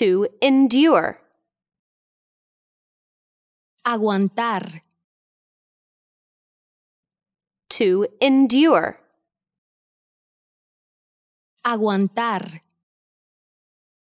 to endure. Aguantar. To endure. Aguantar.